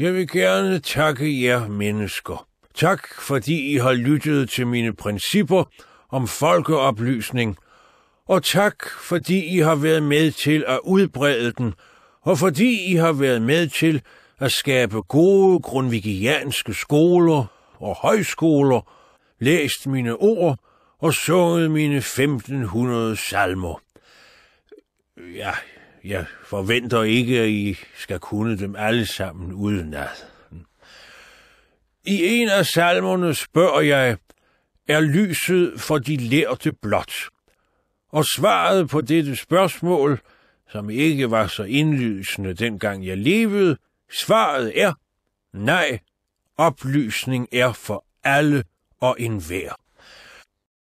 Jeg vil gerne takke jer mennesker. Tak, fordi I har lyttet til mine principper om folkeoplysning, og tak, fordi I har været med til at udbrede den, og fordi I har været med til at skabe gode grundvigianske skoler og højskoler, læst mine ord og sunget mine 1500 salmer. Ja, jeg forventer ikke, at I skal kunne dem alle sammen uden ad. I en af salmerne spørger jeg, er lyset for de lærte blot? Og svaret på dette spørgsmål, som ikke var så indlysende dengang jeg levede, svaret er, nej, oplysning er for alle og enhver.